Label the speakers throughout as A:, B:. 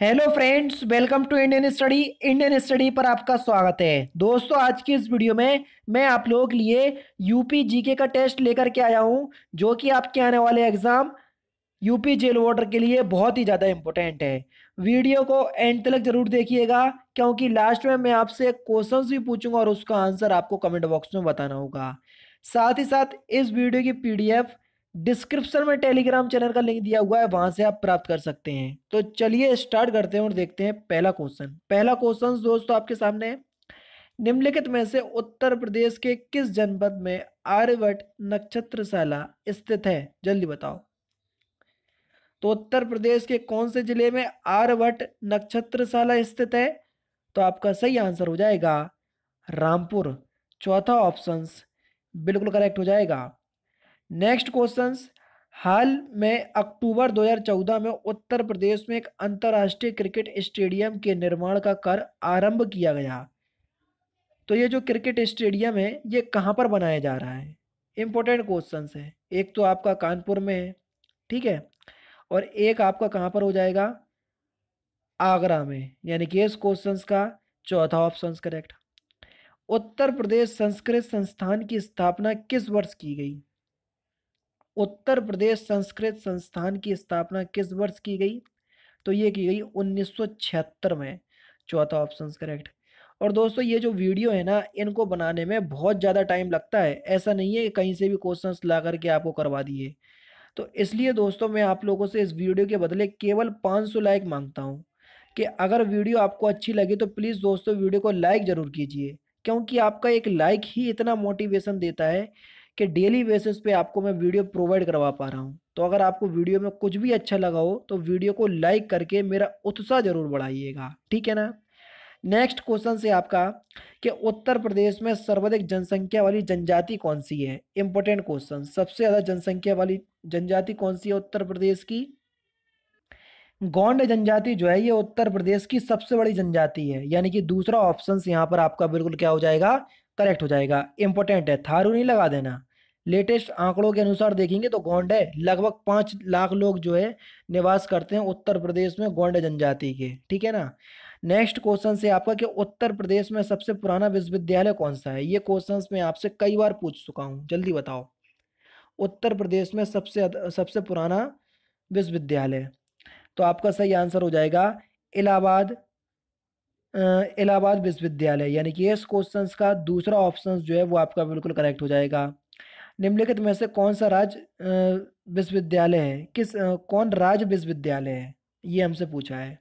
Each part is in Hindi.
A: hello friends welcome to Indian study Indian study पर आपका स्वागत है दोस्तों आज की इस वीडियो में मैं आप लोगों के लिए यूपी जीके का टेस्ट लेकर के आया हूं जो कि आपके आने वाले एग्ज़ाम यूपी जेल वार्डर के लिए बहुत ही ज़्यादा इम्पोर्टेंट है वीडियो को एंड तक जरूर देखिएगा क्योंकि लास्ट में मैं आपसे क्वेश्चन भी पूछूंगा और उसका आंसर आपको कमेंट बॉक्स में बताना होगा साथ ही साथ इस वीडियो की पी डिस्क्रिप्शन में टेलीग्राम चैनल का लिंक दिया हुआ है वहां से आप प्राप्त कर सकते हैं तो चलिए स्टार्ट करते हैं और देखते हैं पहला क्वेश्चन पहला क्वेश्चन दोस्तों आपके सामने निम्नलिखित में से उत्तर प्रदेश के किस जनपद में आर्यवट नक्षत्रशाला स्थित है जल्दी बताओ तो उत्तर प्रदेश के कौन से जिले में आर्यवट नक्षत्रशाला स्थित है तो आपका सही आंसर हो जाएगा रामपुर चौथा ऑप्शन बिल्कुल करेक्ट हो जाएगा नेक्स्ट क्वेश्चन हाल में अक्टूबर 2014 में उत्तर प्रदेश में एक अंतर्राष्ट्रीय क्रिकेट स्टेडियम के निर्माण का कार्य आरंभ किया गया तो ये जो क्रिकेट स्टेडियम है ये कहाँ पर बनाया जा रहा है इम्पोर्टेंट क्वेश्चन है एक तो आपका कानपुर में है ठीक है और एक आपका कहाँ पर हो जाएगा आगरा में यानी कि इस क्वेश्चन का चौथा ऑप्शन करेक्ट उत्तर प्रदेश संस्कृत संस्थान की स्थापना किस वर्ष की गई उत्तर प्रदेश संस्कृत संस्थान की स्थापना किस वर्ष की गई तो ये की गई 1976 में चौथा ऑप्शन करेक्ट और दोस्तों ये जो वीडियो है ना इनको बनाने में बहुत ज़्यादा टाइम लगता है ऐसा नहीं है कहीं से भी क्वेश्चन ला करके आपको करवा दिए तो इसलिए दोस्तों मैं आप लोगों से इस वीडियो के बदले केवल 500 लाइक मांगता हूँ कि अगर वीडियो आपको अच्छी लगे तो प्लीज़ दोस्तों वीडियो को लाइक ज़रूर कीजिए क्योंकि आपका एक लाइक ही इतना मोटिवेशन देता है कि डेली बेसिस पे आपको मैं वीडियो प्रोवाइड करवा पा रहा हूँ तो अगर आपको वीडियो में कुछ भी अच्छा लगा हो तो वीडियो को लाइक करके मेरा उत्साह जरूर बढ़ाइएगा ठीक है ना नेक्स्ट क्वेश्चन से आपका कि उत्तर प्रदेश में सर्वाधिक जनसंख्या वाली जनजाति कौन सी है इंपॉर्टेंट क्वेश्चन सबसे ज़्यादा जनसंख्या वाली जनजाति कौन सी है उत्तर प्रदेश की गौंड जनजाति जो है ये उत्तर प्रदेश की सबसे बड़ी जनजाति है यानी कि दूसरा ऑप्शन यहाँ पर आपका बिल्कुल क्या हो जाएगा करेक्ट हो जाएगा इंपॉर्टेंट है थारू नहीं लगा देना लेटेस्ट आंकड़ों के अनुसार देखेंगे तो गोंडे लगभग पाँच लाख लोग जो है निवास करते हैं उत्तर प्रदेश में गोंडे जनजाति के ठीक है ना नेक्स्ट क्वेश्चन से आपका कि उत्तर प्रदेश में सबसे पुराना विश्वविद्यालय कौन सा है ये क्वेश्चन मैं आपसे कई बार पूछ चुका हूँ जल्दी बताओ उत्तर प्रदेश में सबसे सबसे पुराना विश्वविद्यालय तो आपका सही आंसर हो जाएगा इलाहाबाद इलाहाबाद विश्वविद्यालय यानी कि इस क्वेश्चन का दूसरा ऑप्शन जो है वो आपका बिल्कुल करेक्ट हो जाएगा निम्नलिखित में से कौन सा राज्य विश्वविद्यालय है किस कौन राज्य विश्वविद्यालय है ये हमसे पूछा है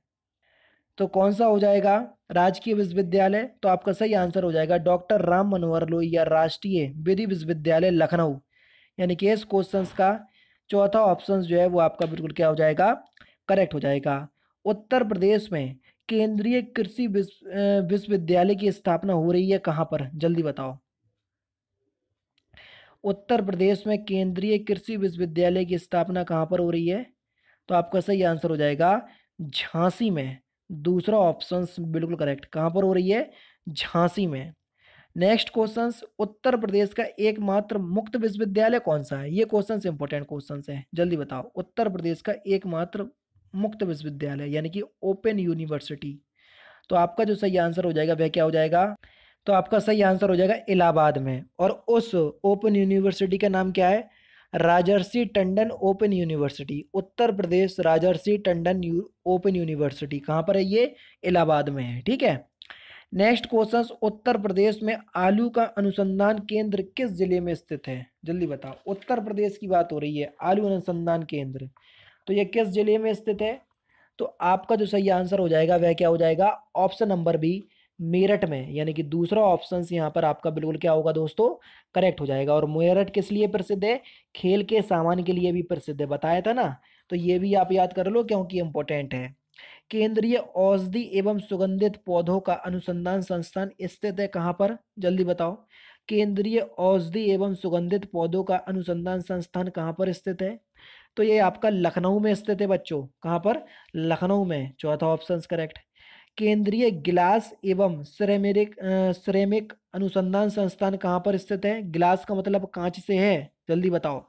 A: तो कौन सा हो जाएगा राजकीय विश्वविद्यालय तो आपका सही आंसर हो जाएगा डॉक्टर राम मनोहर लोहिया राष्ट्रीय विधि विश्वविद्यालय लखनऊ यानी कि इस क्वेश्चन का चौथा ऑप्शन जो है वो आपका बिल्कुल क्या हो जाएगा करेक्ट हो जाएगा उत्तर प्रदेश में केंद्रीय कृषि विश्वविद्यालय की स्थापना हो रही है कहाँ पर जल्दी बताओ उत्तर प्रदेश में केंद्रीय कृषि विश्वविद्यालय की स्थापना कहाँ पर हो रही है तो आपका सही आंसर हो जाएगा झांसी में दूसरा ऑप्शन बिल्कुल करेक्ट कहाँ पर हो रही है झांसी में नेक्स्ट क्वेश्चन उत्तर प्रदेश का एकमात्र मुक्त विश्वविद्यालय कौन सा है ये क्वेश्चन इंपॉर्टेंट क्वेश्चन है जल्दी बताओ उत्तर प्रदेश का एकमात्र मुक्त विश्वविद्यालय यानी कि ओपन यूनिवर्सिटी तो आपका जो सही आंसर हो जाएगा वह क्या हो जाएगा तो आपका सही आंसर हो जाएगा इलाहाबाद में और उस ओपन यूनिवर्सिटी का नाम क्या है Rajarshi Tandon open university Uttar Pradesh Rajarshi Tandon open university कहाँ पर है ये इलाहाबाद में है ठीक है नेक्स्ट क्वेश्चन उत्तर प्रदेश में आलू का अनुसंधान केंद्र किस जिले में स्थित है जल्दी बताओ उत्तर प्रदेश की बात हो रही है आलू अनुसंधान केंद्र तो ये किस जिले में स्थित है तो आपका जो सही आंसर हो जाएगा वह क्या हो जाएगा ऑप्शन नंबर बी मेरठ में यानी कि दूसरा ऑप्शन यहाँ पर आपका बिल्कुल क्या होगा दोस्तों करेक्ट हो जाएगा और मेरठ किस लिए प्रसिद्ध है खेल के सामान के लिए भी प्रसिद्ध है बताया था ना तो ये भी आप याद कर लो क्योंकि इम्पोर्टेंट है केंद्रीय औषधि एवं सुगंधित पौधों का अनुसंधान संस्थान स्थित है कहाँ पर जल्दी बताओ केंद्रीय औषधि एवं सुगंधित पौधों का अनुसंधान संस्थान कहाँ पर स्थित है तो ये आपका लखनऊ में स्थित है बच्चों कहाँ पर लखनऊ में चौथा ऑप्शन करेक्ट केंद्रीय गिलास एवं सरेमेरिक श्रेमिक अनुसंधान संस्थान कहाँ पर स्थित है गिलास का मतलब कांच से है जल्दी बताओ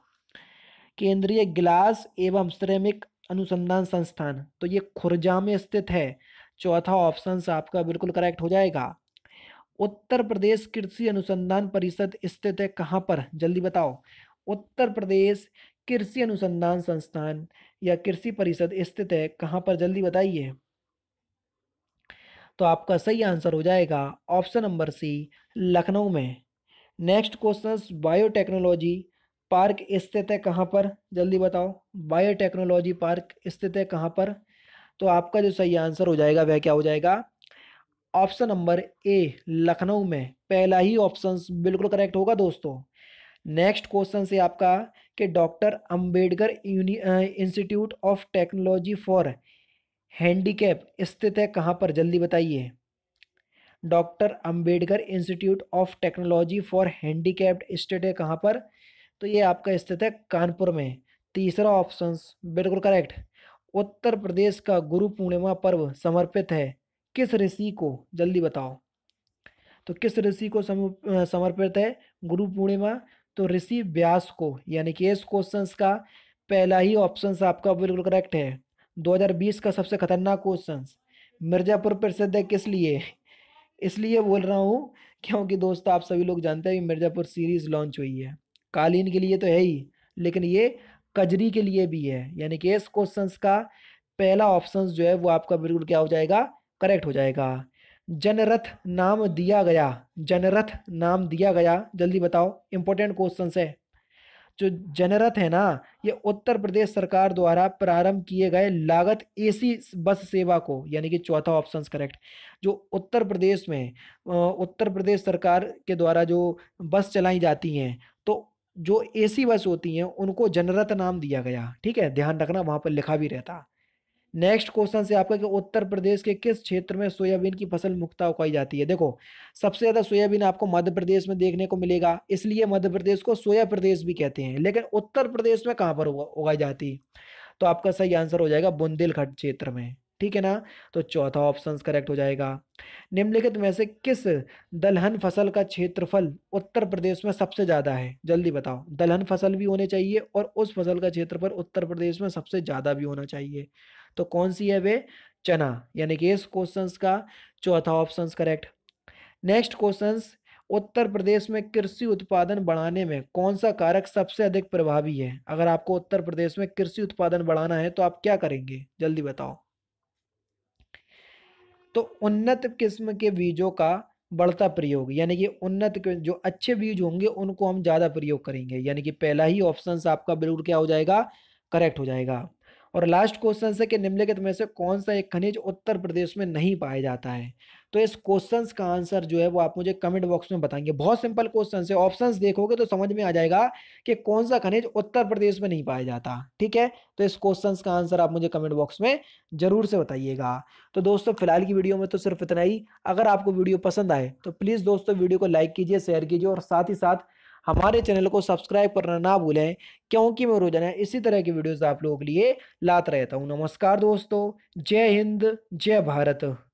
A: केंद्रीय गिलास एवं श्रेमिक अनुसंधान संस्थान तो ये खुरजा में स्थित है चौथा ऑप्शन आपका बिल्कुल करेक्ट हो जाएगा उत्तर प्रदेश कृषि अनुसंधान परिषद स्थित है कहाँ पर जल्दी बताओ उत्तर प्रदेश कृषि अनुसंधान संस्थान या कृषि परिषद स्थित है कहाँ पर जल्दी बताइए तो आपका सही आंसर हो जाएगा ऑप्शन नंबर सी लखनऊ में नेक्स्ट क्वेश्चन बायोटेक्नोलॉजी पार्क स्थित है कहाँ पर जल्दी बताओ बायोटेक्नोलॉजी पार्क स्थित है कहाँ पर तो आपका जो सही आंसर हो जाएगा वह क्या हो जाएगा ऑप्शन नंबर ए लखनऊ में पहला ही ऑप्शन बिल्कुल करेक्ट होगा दोस्तों नेक्स्ट क्वेश्चन से आपका कि doctor Ambedkar institute of technology for handicap स्थित है कहाँ पर जल्दी बताइए doctor Ambedkar institute of technology for handicapped स्टेट है कहाँ पर तो ये आपका स्थित है कानपुर में तीसरा ऑप्शन बिल्कुल करेक्ट उत्तर प्रदेश का गुरु पूर्णिमा पर्व समर्पित है किस ऋषि को जल्दी बताओ तो किस ऋषि को समर्पित है गुरु पूर्णिमा तो ऋषि व्यास को यानी कि इस क्वेश्चन का पहला ही ऑप्शन आपका बिल्कुल करेक्ट है 2020 का सबसे खतरनाक क्वेश्चन मिर्ज़ापुर प्रसिद्ध है किस लिए इसलिए बोल रहा हूँ क्योंकि दोस्तों आप सभी लोग जानते हैं कि मिर्ज़ापुर सीरीज़ लॉन्च हुई है कालीन के लिए तो है ही लेकिन ये कजरी के लिए भी है यानी कि इस क्वेश्चन का पहला ऑप्शन जो है वो आपका बिल्कुल क्या हो जाएगा करेक्ट हो जाएगा जनरथ नाम दिया गया जनरथ नाम दिया गया जल्दी बताओ इंपॉर्टेंट क्वेश्चन है जो जनरत है ना ये उत्तर प्रदेश सरकार द्वारा प्रारंभ किए गए लागत एसी बस सेवा को यानी कि चौथा ऑप्शन करेक्ट जो उत्तर प्रदेश में उत्तर प्रदेश सरकार के द्वारा जो बस चलाई जाती हैं तो जो एसी बस होती हैं उनको जनरत नाम दिया गया ठीक है ध्यान रखना वहाँ पर लिखा भी रहता नेक्स्ट क्वेश्चन से आपका कि उत्तर प्रदेश के किस क्षेत्र में सोयाबीन की फसल मुख्यता उगाई जाती है देखो सबसे ज़्यादा सोयाबीन आपको मध्य प्रदेश में देखने को मिलेगा इसलिए मध्य प्रदेश को सोया प्रदेश भी कहते हैं लेकिन उत्तर प्रदेश में कहाँ पर उगाई जाती है तो आपका सही आंसर हो जाएगा बुंदेलखंड क्षेत्र में ठीक है ना तो चौथा ऑप्शन करेक्ट हो जाएगा निम्नलिखित में से किस दलहन फसल का क्षेत्रफल उत्तर प्रदेश में सबसे ज़्यादा है जल्दी बताओ दलहन फसल भी होने चाहिए और उस फसल का क्षेत्रफल उत्तर प्रदेश में सबसे ज़्यादा भी होना चाहिए तो कौन सी है वे चना यानी कि इस क्वेश्चन का चौथा option correct next question Uttar Pradesh में कृषि उत्पादन बढ़ाने में कौन सा कारक सबसे अधिक प्रभावी है अगर आपको उत्तर प्रदेश में कृषि उत्पादन बढ़ाना है तो आप क्या करेंगे जल्दी बताओ तो उन्नत किस्म के बीजों का बढ़ता प्रयोग यानी कि उन्नत जो अच्छे बीज होंगे उनको हम ज़्यादा प्रयोग करेंगे यानी कि पहला ही ऑप्शन आपका बिल्कुल क्या हो जाएगा करेक्ट हो जाएगा और लास्ट क्वेश्चन है कि निम्नलिखित में से कौन सा एक खनिज उत्तर प्रदेश में नहीं पाया जाता है तो इस क्वेश्चन का आंसर जो है वो आप मुझे कमेंट बॉक्स में बताएंगे बहुत सिंपल क्वेश्चन है ऑप्शंस देखोगे तो समझ में आ जाएगा कि कौन सा खनिज उत्तर प्रदेश में नहीं पाया जाता ठीक है तो इस क्वेश्चन का आंसर आप मुझे कमेंट बॉक्स में जरूर से बताइएगा तो दोस्तों फिलहाल की वीडियो में तो सिर्फ इतना ही अगर आपको वीडियो पसंद आए तो प्लीज़ दोस्तों वीडियो को लाइक कीजिए शेयर कीजिए और साथ ही साथ हमारे चैनल को सब्सक्राइब करना ना भूलें क्योंकि मैं रोजाना इसी तरह की वीडियोस आप लोगों के लिए लात रहता हूँ नमस्कार दोस्तों जय हिंद जय भारत